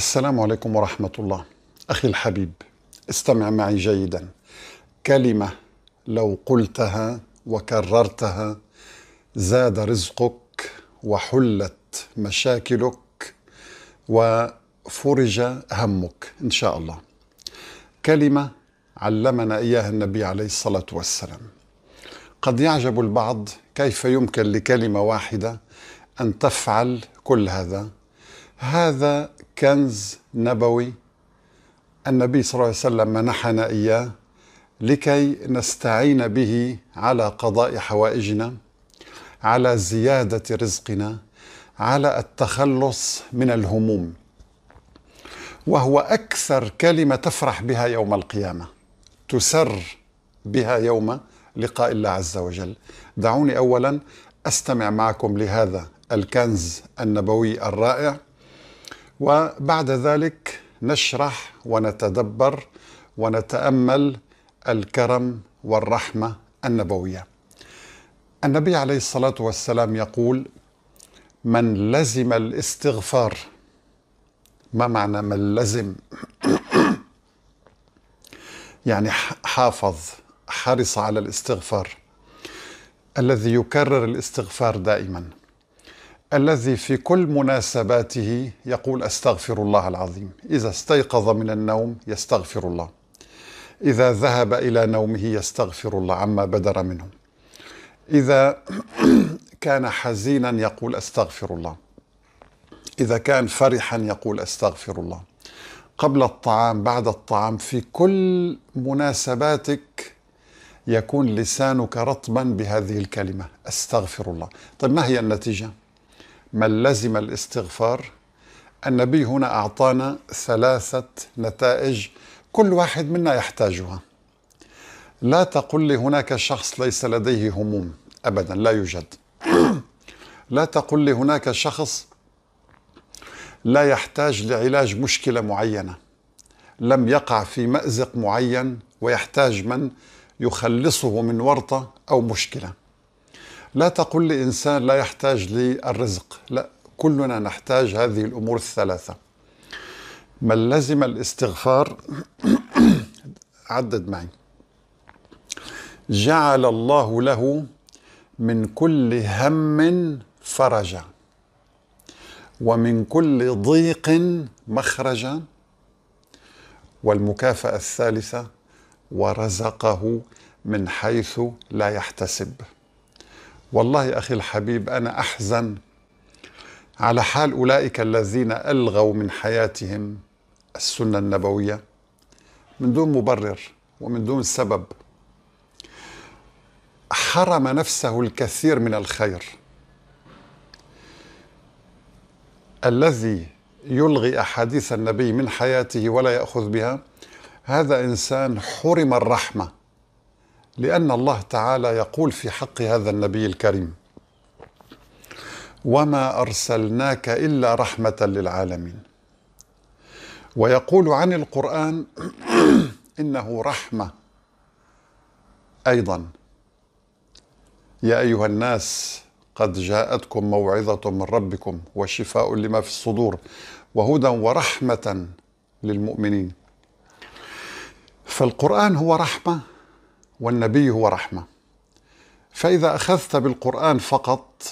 السلام عليكم ورحمة الله أخي الحبيب استمع معي جيدا كلمة لو قلتها وكررتها زاد رزقك وحلت مشاكلك وفرج همك إن شاء الله كلمة علمنا إياها النبي عليه الصلاة والسلام قد يعجب البعض كيف يمكن لكلمة واحدة أن تفعل كل هذا هذا كنز نبوي النبي صلى الله عليه وسلم منحنا اياه لكي نستعين به على قضاء حوائجنا على زياده رزقنا على التخلص من الهموم وهو اكثر كلمه تفرح بها يوم القيامه تسر بها يوم لقاء الله عز وجل دعوني اولا استمع معكم لهذا الكنز النبوي الرائع وبعد ذلك نشرح ونتدبر ونتامل الكرم والرحمه النبويه النبي عليه الصلاه والسلام يقول من لزم الاستغفار ما معنى من لزم يعني حافظ حرص على الاستغفار الذي يكرر الاستغفار دائما الذي في كل مناسباته يقول استغفر الله العظيم اذا استيقظ من النوم يستغفر الله اذا ذهب الى نومه يستغفر الله عما بدر منه اذا كان حزينا يقول استغفر الله اذا كان فرحا يقول استغفر الله قبل الطعام بعد الطعام في كل مناسباتك يكون لسانك رطبا بهذه الكلمه استغفر الله طيب ما هي النتيجه من لزم الاستغفار النبي هنا أعطانا ثلاثة نتائج كل واحد منا يحتاجها لا تقل لي هناك شخص ليس لديه هموم أبدا لا يوجد لا تقل لي هناك شخص لا يحتاج لعلاج مشكلة معينة لم يقع في مأزق معين ويحتاج من يخلصه من ورطة أو مشكلة لا تقل لإنسان لا يحتاج للرزق لا كلنا نحتاج هذه الأمور الثلاثة من لزم الاستغفار عدد معي جعل الله له من كل هم فرجا ومن كل ضيق مخرجا والمكافأة الثالثة ورزقه من حيث لا يحتسب والله أخي الحبيب أنا أحزن على حال أولئك الذين ألغوا من حياتهم السنة النبوية من دون مبرر ومن دون سبب حرم نفسه الكثير من الخير الذي يلغي أحاديث النبي من حياته ولا يأخذ بها هذا إنسان حرم الرحمة لأن الله تعالى يقول في حق هذا النبي الكريم وما أرسلناك إلا رحمة للعالمين ويقول عن القرآن إنه رحمة أيضا يا أيها الناس قد جاءتكم موعظة من ربكم وشفاء لما في الصدور وهدى ورحمة للمؤمنين فالقرآن هو رحمة والنبي هو رحمه فاذا اخذت بالقران فقط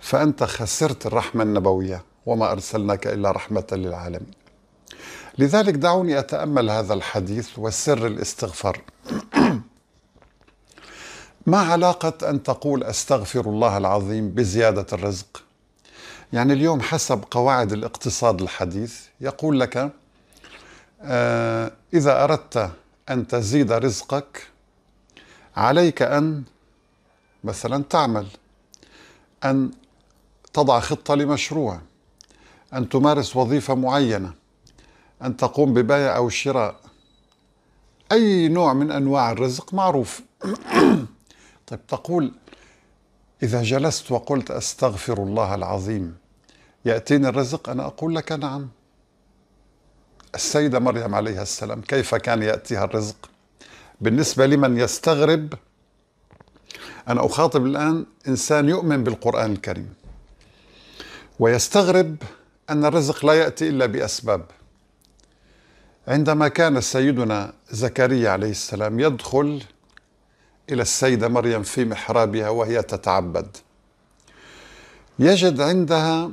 فانت خسرت الرحمه النبويه وما ارسلناك الا رحمه للعالمين لذلك دعوني اتامل هذا الحديث وسر الاستغفار ما علاقه ان تقول استغفر الله العظيم بزياده الرزق يعني اليوم حسب قواعد الاقتصاد الحديث يقول لك آه، إذا أردت أن تزيد رزقك عليك أن مثلا تعمل أن تضع خطة لمشروع أن تمارس وظيفة معينة أن تقوم ببيع أو شراء أي نوع من أنواع الرزق معروف طيب تقول إذا جلست وقلت أستغفر الله العظيم يأتيني الرزق أنا أقول لك نعم السيدة مريم عليها السلام كيف كان يأتيها الرزق بالنسبة لمن يستغرب أنا أخاطب الآن إنسان يؤمن بالقرآن الكريم ويستغرب أن الرزق لا يأتي إلا بأسباب عندما كان سيدنا زكريا عليه السلام يدخل إلى السيدة مريم في محرابها وهي تتعبد يجد عندها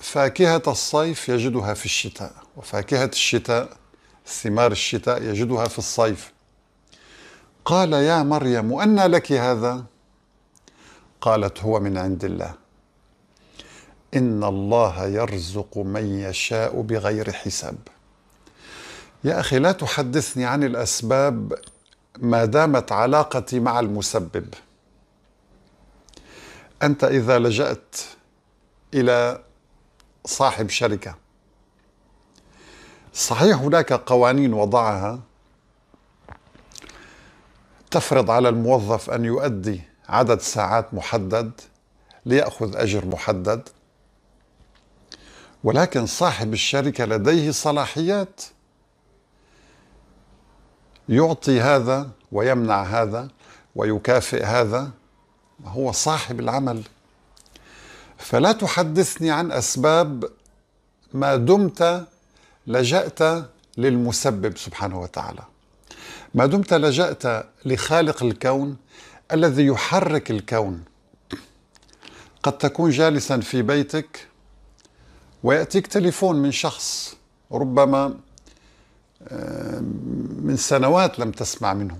فاكهة الصيف يجدها في الشتاء وفاكهة الشتاء ثمار الشتاء يجدها في الصيف قال يا مريم أنى لك هذا قالت هو من عند الله إن الله يرزق من يشاء بغير حساب يا أخي لا تحدثني عن الأسباب ما دامت علاقتي مع المسبب أنت إذا لجأت إلى صاحب شركة صحيح هناك قوانين وضعها تفرض على الموظف أن يؤدي عدد ساعات محدد ليأخذ أجر محدد ولكن صاحب الشركة لديه صلاحيات يعطي هذا ويمنع هذا ويكافئ هذا هو صاحب العمل فلا تحدثني عن اسباب ما دمت لجأت للمسبب سبحانه وتعالى ما دمت لجأت لخالق الكون الذي يحرك الكون قد تكون جالسا في بيتك ويأتيك تليفون من شخص ربما آه، من سنوات لم تسمع منه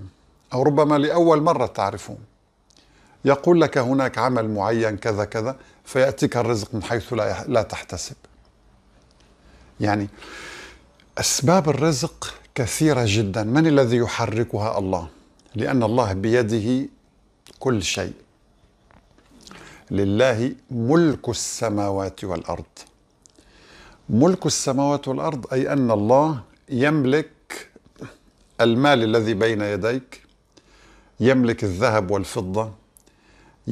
أو ربما لأول مرة تعرفه يقول لك هناك عمل معين كذا كذا فيأتيك الرزق من حيث لا, لا تحتسب يعني أسباب الرزق كثيرة جدا من الذي يحركها الله لأن الله بيده كل شيء لله ملك السماوات والأرض ملك السماوات والأرض أي أن الله يملك المال الذي بين يديك يملك الذهب والفضة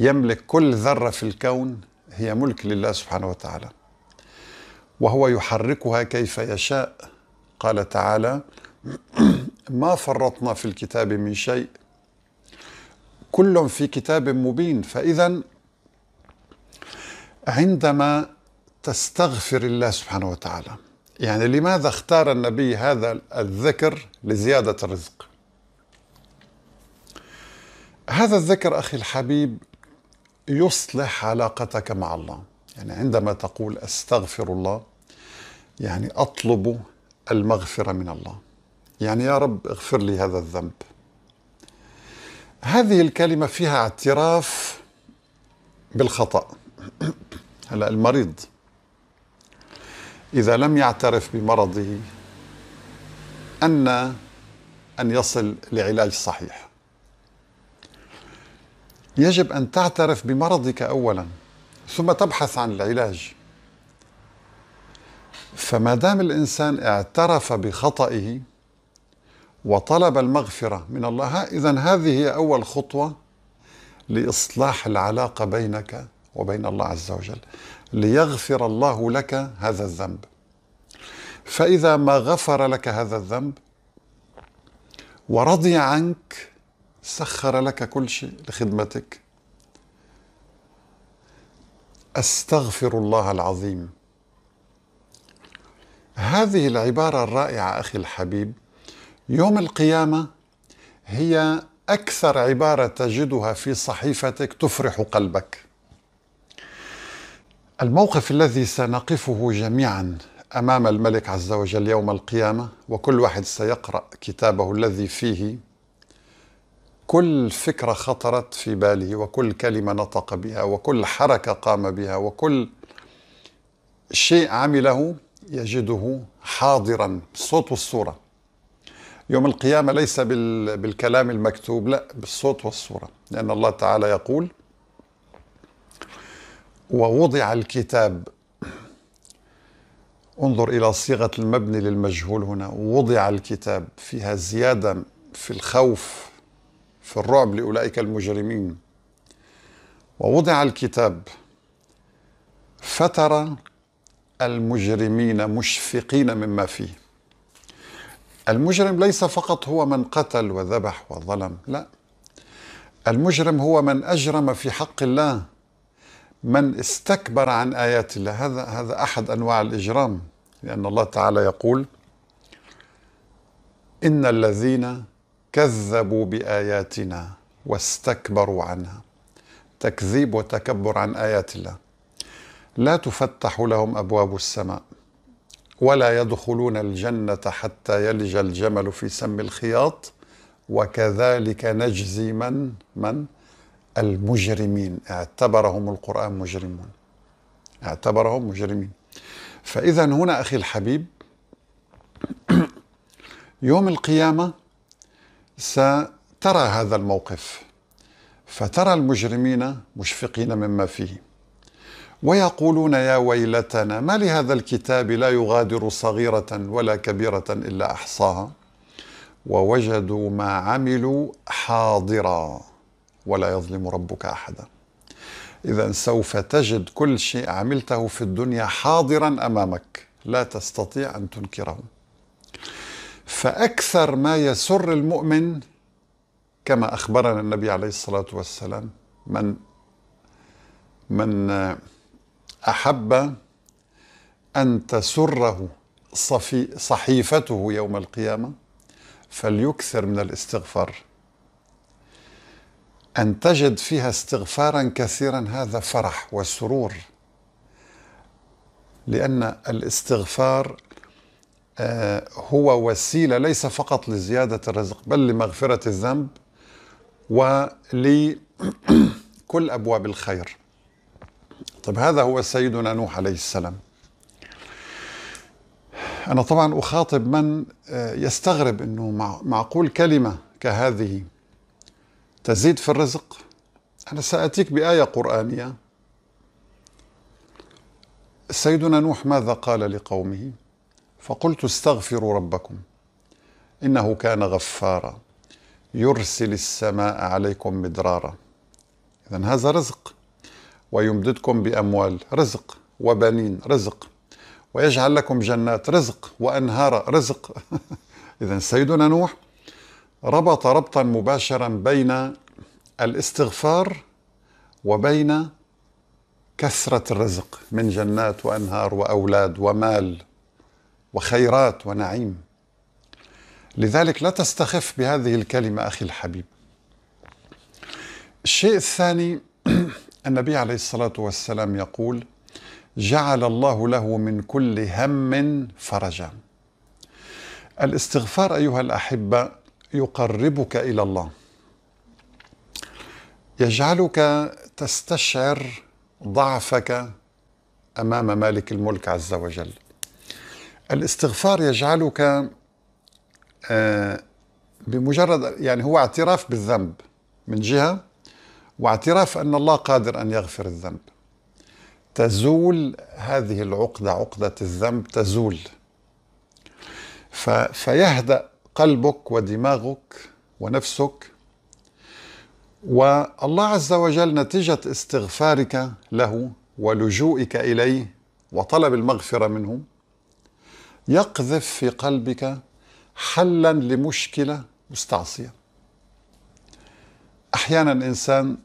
يملك كل ذرة في الكون هي ملك لله سبحانه وتعالى وهو يحركها كيف يشاء قال تعالى ما فرطنا في الكتاب من شيء كل في كتاب مبين فإذا عندما تستغفر الله سبحانه وتعالى يعني لماذا اختار النبي هذا الذكر لزيادة الرزق هذا الذكر أخي الحبيب يصلح علاقتك مع الله يعني عندما تقول استغفر الله يعني اطلب المغفره من الله يعني يا رب اغفر لي هذا الذنب هذه الكلمه فيها اعتراف بالخطا هلا المريض اذا لم يعترف بمرضه ان ان يصل لعلاج صحيح يجب أن تعترف بمرضك أولا ثم تبحث عن العلاج فما دام الإنسان اعترف بخطئه وطلب المغفرة من الله إذا هذه هي أول خطوة لإصلاح العلاقة بينك وبين الله عز وجل ليغفر الله لك هذا الذنب فإذا ما غفر لك هذا الذنب ورضي عنك سخر لك كل شيء لخدمتك استغفر الله العظيم هذه العباره الرائعه اخي الحبيب يوم القيامه هي اكثر عباره تجدها في صحيفتك تفرح قلبك الموقف الذي سنقفه جميعا امام الملك عز وجل يوم القيامه وكل واحد سيقرا كتابه الذي فيه كل فكره خطرت في باله وكل كلمه نطق بها وكل حركه قام بها وكل شيء عمله يجده حاضرا الصوت والصوره يوم القيامه ليس بالكلام المكتوب لا بالصوت والصوره لان الله تعالى يقول ووضع الكتاب انظر الى صيغه المبني للمجهول هنا وضع الكتاب فيها زياده في الخوف في الرعب لأولئك المجرمين ووضع الكتاب فترى المجرمين مشفقين مما فيه المجرم ليس فقط هو من قتل وذبح وظلم لا المجرم هو من اجرم في حق الله من استكبر عن ايات الله هذا هذا احد انواع الاجرام لان الله تعالى يقول ان الذين كذبوا باياتنا واستكبروا عنها تكذيب وتكبر عن ايات الله لا تفتح لهم ابواب السماء ولا يدخلون الجنه حتى يلج الجمل في سم الخياط وكذلك نجزي من من المجرمين اعتبرهم القرآن مجرمون اعتبرهم مجرمين فإذا هنا أخي الحبيب يوم القيامة سترى هذا الموقف فترى المجرمين مشفقين مما فيه ويقولون يا ويلتنا ما لهذا الكتاب لا يغادر صغيرة ولا كبيرة إلا أحصاها ووجدوا ما عملوا حاضرا ولا يظلم ربك أحدا إذا سوف تجد كل شيء عملته في الدنيا حاضرا أمامك لا تستطيع أن تنكره فأكثر ما يسر المؤمن كما أخبرنا النبي عليه الصلاة والسلام من من أحب أن تسره صفي صحيفته يوم القيامة فليكثر من الاستغفار أن تجد فيها استغفارا كثيرا هذا فرح وسرور لأن الاستغفار آه، هو وسيله ليس فقط لزياده الرزق بل لمغفره الذنب ولكل ابواب الخير. طب هذا هو سيدنا نوح عليه السلام. انا طبعا اخاطب من آه، يستغرب انه معقول كلمه كهذه تزيد في الرزق انا ساتيك بايه قرانيه سيدنا نوح ماذا قال لقومه فقلت استغفروا ربكم انه كان غفارا يرسل السماء عليكم مدرارا اذا هذا رزق ويمددكم باموال رزق وبنين رزق ويجعل لكم جنات رزق وانهار رزق اذا سيدنا نوح ربط ربطا مباشرا بين الاستغفار وبين كثره الرزق من جنات وانهار واولاد ومال وخيرات ونعيم لذلك لا تستخف بهذه الكلمة أخي الحبيب الشيء الثاني النبي عليه الصلاة والسلام يقول جعل الله له من كل هم فرجا الاستغفار أيها الأحبة يقربك إلى الله يجعلك تستشعر ضعفك أمام مالك الملك عز وجل الاستغفار يجعلك آه، بمجرد يعني هو اعتراف بالذنب من جهة واعتراف أن الله قادر أن يغفر الذنب تزول هذه العقدة عقدة الذنب تزول فيهدأ قلبك ودماغك ونفسك والله عز وجل نتيجة استغفارك له ولجوئك إليه وطلب المغفرة منه يقذف في قلبك حلا لمشكله مستعصيه احيانا الانسان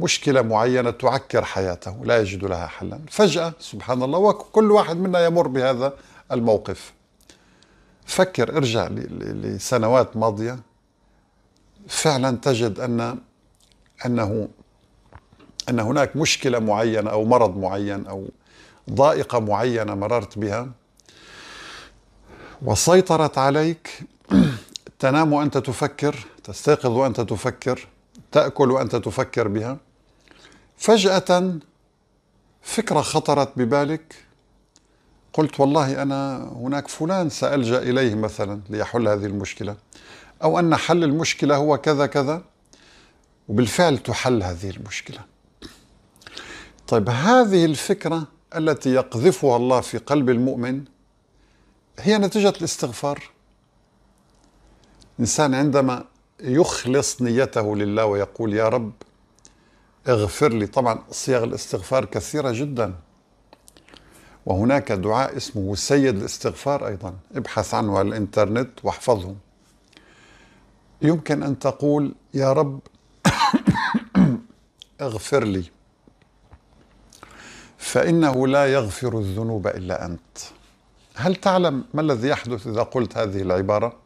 مشكله معينه تعكر حياته لا يجد لها حلا فجاه سبحان الله وكل واحد منا يمر بهذا الموقف فكر ارجع لسنوات ماضيه فعلا تجد ان انه ان هناك مشكله معينه او مرض معين او ضائقه معينه مررت بها وسيطرت عليك تنام وانت تفكر تستيقظ وانت تفكر تاكل وانت تفكر بها فجاه فكره خطرت ببالك قلت والله انا هناك فلان سالجا اليه مثلا ليحل هذه المشكله او ان حل المشكله هو كذا كذا وبالفعل تحل هذه المشكله طيب هذه الفكره التي يقذفها الله في قلب المؤمن هي نتيجة الاستغفار الإنسان عندما يخلص نيته لله ويقول يا رب اغفر لي طبعا صيغ الاستغفار كثيرة جدا وهناك دعاء اسمه سيد الاستغفار أيضا ابحث عنه على الإنترنت واحفظه يمكن أن تقول يا رب اغفر لي فإنه لا يغفر الذنوب إلا أنت هل تعلم ما الذي يحدث إذا قلت هذه العبارة؟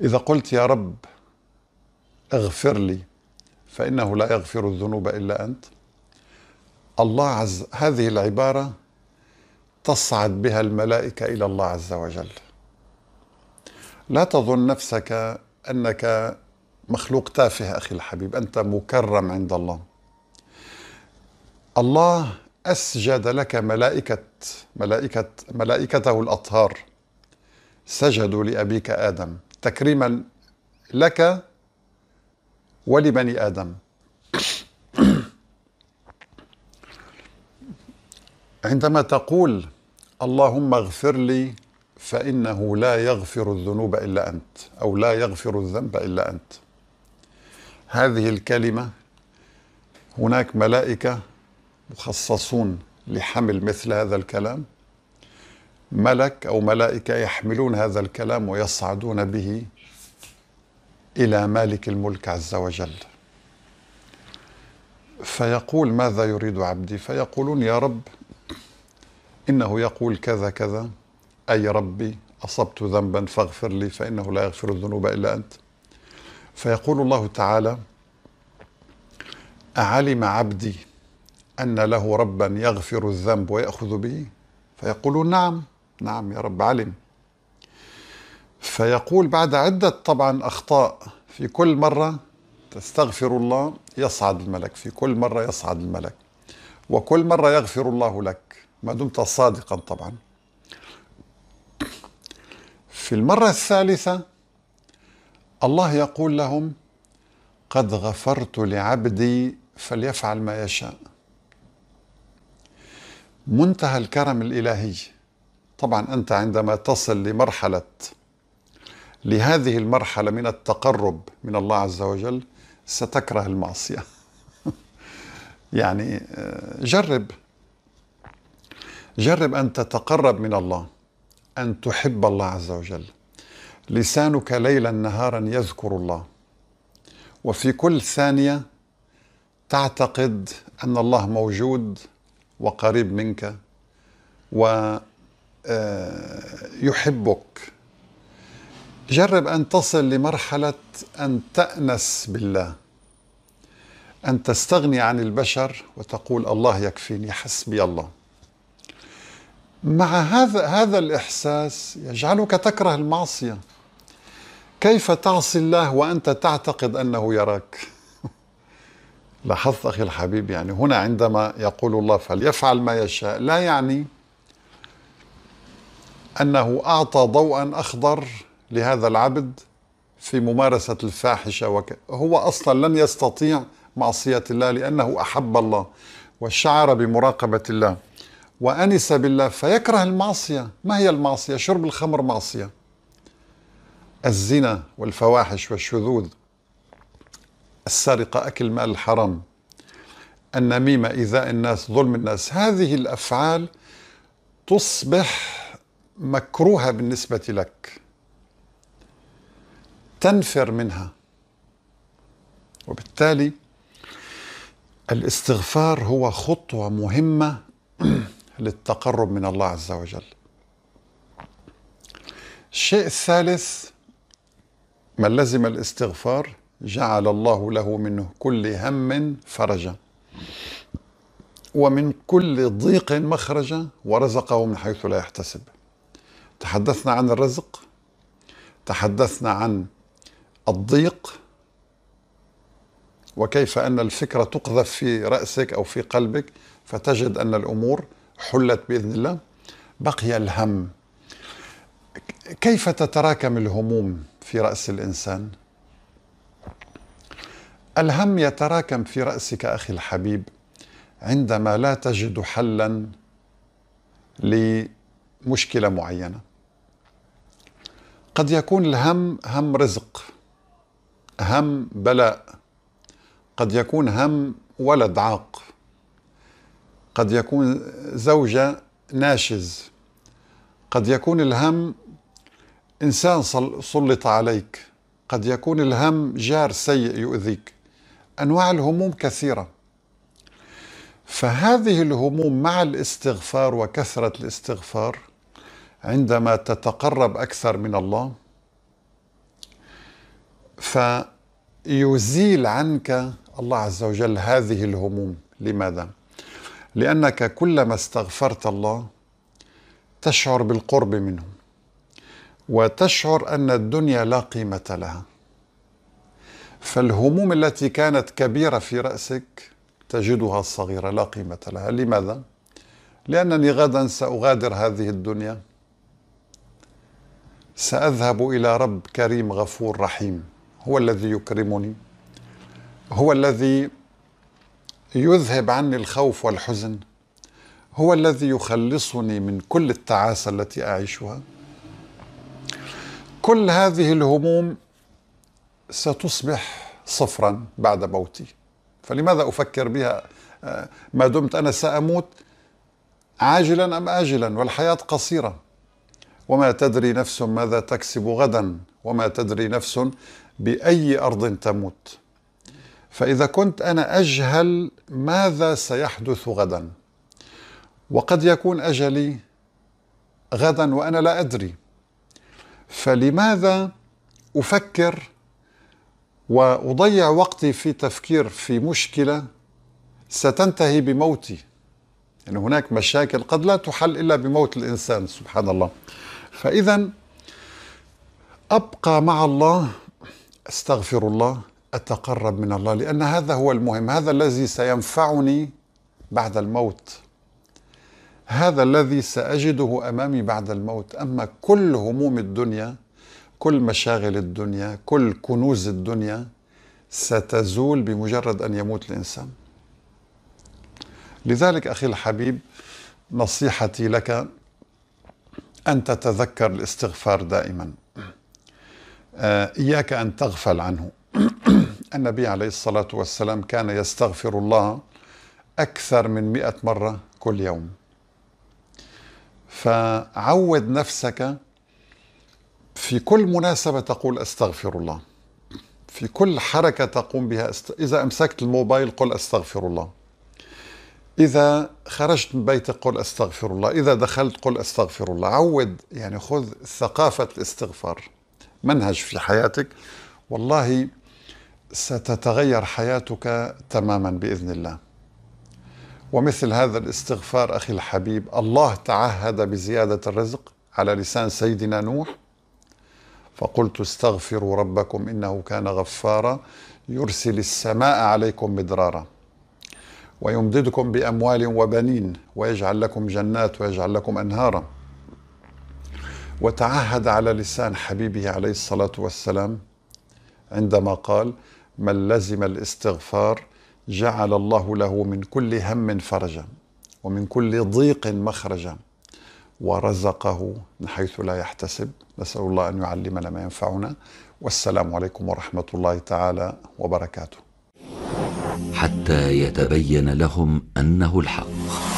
إذا قلت يا رب اغفر لي فإنه لا يغفر الذنوب إلا أنت الله عز هذه العبارة تصعد بها الملائكة إلى الله عز وجل لا تظن نفسك أنك مخلوق تافه أخي الحبيب أنت مكرم عند الله الله أسجد لك ملائكة ملائكة ملائكته الأطهار سجدوا لأبيك آدم تكريما لك ولبني آدم عندما تقول اللهم اغفر لي فإنه لا يغفر الذنوب إلا أنت أو لا يغفر الذنب إلا أنت هذه الكلمة هناك ملائكة مخصصون لحمل مثل هذا الكلام ملك او ملائكه يحملون هذا الكلام ويصعدون به الى مالك الملك عز وجل فيقول ماذا يريد عبدي فيقولون يا رب انه يقول كذا كذا اي ربي اصبت ذنبا فاغفر لي فانه لا يغفر الذنوب الا انت فيقول الله تعالى اعلم عبدي أن له ربا يغفر الذنب ويأخذ به فيقول نعم نعم يا رب علم فيقول بعد عدة طبعا أخطاء في كل مرة تستغفر الله يصعد الملك في كل مرة يصعد الملك وكل مرة يغفر الله لك ما دمت صادقا طبعا في المرة الثالثة الله يقول لهم قد غفرت لعبدي فليفعل ما يشاء منتهى الكرم الالهي طبعا انت عندما تصل لمرحله لهذه المرحله من التقرب من الله عز وجل ستكره المعصيه يعني آه، جرب جرب ان تتقرب من الله ان تحب الله عز وجل لسانك ليلا نهارا يذكر الله وفي كل ثانيه تعتقد ان الله موجود وقريب منك ويحبك آه، جرب أن تصل لمرحلة أن تأنس بالله أن تستغني عن البشر وتقول الله يكفيني حسبي الله مع هذا هذا الإحساس يجعلك تكره المعصية كيف تعصي الله وأنت تعتقد أنه يراك لاحظت أخي الحبيب يعني هنا عندما يقول الله فليفعل ما يشاء لا يعني أنه أعطى ضوءا أخضر لهذا العبد في ممارسة الفاحشة وك... هو أصلا لن يستطيع معصية الله لأنه أحب الله وشعر بمراقبة الله وأنس بالله فيكره المعصية ما هي المعصية؟ شرب الخمر معصية الزنا والفواحش والشذوذ السرقة أكل مال الحرام النميمة إيذاء الناس ظلم الناس هذه الأفعال تصبح مكروهة بالنسبة لك تنفر منها وبالتالي الاستغفار هو خطوة مهمة للتقرب من الله عز وجل الشيء الثالث من لزم الاستغفار جعل الله له من كل هم فرجا ومن كل ضيق مخرجا ورزقه من حيث لا يحتسب تحدثنا عن الرزق تحدثنا عن الضيق وكيف ان الفكره تقذف في راسك او في قلبك فتجد ان الامور حلت باذن الله بقي الهم كيف تتراكم الهموم في راس الانسان الهم يتراكم في رأسك أخي الحبيب عندما لا تجد حلا لمشكلة معينة قد يكون الهم هم رزق هم بلاء قد يكون هم ولد عاق قد يكون زوجة ناشز قد يكون الهم إنسان سلط عليك قد يكون الهم جار سيء يؤذيك انواع الهموم كثيره فهذه الهموم مع الاستغفار وكثره الاستغفار عندما تتقرب اكثر من الله فيزيل عنك الله عز وجل هذه الهموم لماذا لانك كلما استغفرت الله تشعر بالقرب منه وتشعر ان الدنيا لا قيمه لها فالهموم التي كانت كبيرة في رأسك تجدها صغيرة لا قيمة لها لماذا؟ لأنني غدا سأغادر هذه الدنيا سأذهب إلى رب كريم غفور رحيم هو الذي يكرمني هو الذي يذهب عني الخوف والحزن هو الذي يخلصني من كل التعاسة التي أعيشها كل هذه الهموم ستصبح صفرا بعد موتي فلماذا أفكر بها آه، ما دمت أنا سأموت عاجلا أم آجلا والحياة قصيرة وما تدري نفس ماذا تكسب غدا وما تدري نفس بأي أرض تموت فإذا كنت أنا أجهل ماذا سيحدث غدا وقد يكون أجلي غدا وأنا لا أدري فلماذا أفكر واضيع وقتي في تفكير في مشكله ستنتهي بموتي يعني هناك مشاكل قد لا تحل الا بموت الانسان سبحان الله فاذا ابقى مع الله استغفر الله اتقرب من الله لان هذا هو المهم هذا الذي سينفعني بعد الموت هذا الذي ساجده امامي بعد الموت اما كل هموم الدنيا كل مشاغل الدنيا كل كنوز الدنيا ستزول بمجرد ان يموت الانسان لذلك اخي الحبيب نصيحتي لك ان تتذكر الاستغفار دائما آه، اياك ان تغفل عنه النبي عليه الصلاه والسلام كان يستغفر الله اكثر من مئة مره كل يوم فعود نفسك في كل مناسبة تقول أستغفر الله في كل حركة تقوم بها است... إذا أمسكت الموبايل قل أستغفر الله إذا خرجت من بيتك قل أستغفر الله إذا دخلت قل أستغفر الله عود يعني خذ ثقافة الاستغفار منهج في حياتك والله ستتغير حياتك تماما بإذن الله ومثل هذا الاستغفار أخي الحبيب الله تعهد بزيادة الرزق على لسان سيدنا نوح فقلت استغفروا ربكم انه كان غفارا يرسل السماء عليكم مدرارا ويمددكم باموال وبنين ويجعل لكم جنات ويجعل لكم انهارا وتعهد على لسان حبيبه عليه الصلاه والسلام عندما قال من لزم الاستغفار جعل الله له من كل هم فرجا ومن كل ضيق مخرجا ورزقه من حيث لا يحتسب نسأل الله أن يعلمنا ما ينفعنا والسلام عليكم ورحمة الله تعالى وبركاته حتى يتبين لهم أنه الحق